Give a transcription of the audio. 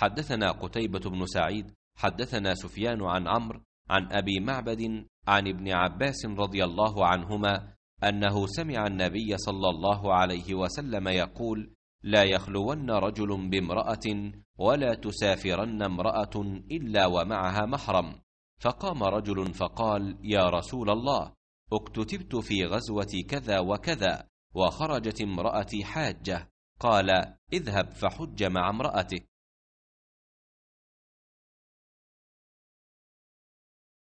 حدثنا قتيبة بن سعيد حدثنا سفيان عن عمرو عن أبي معبد عن ابن عباس رضي الله عنهما أنه سمع النبي صلى الله عليه وسلم يقول لا يخلون رجل بامرأة ولا تسافرن امرأة إلا ومعها محرم فقام رجل فقال يا رسول الله اكتتبت في غزوة كذا وكذا وخرجت امرأتي حاجة قال اذهب فحج مع امرأتك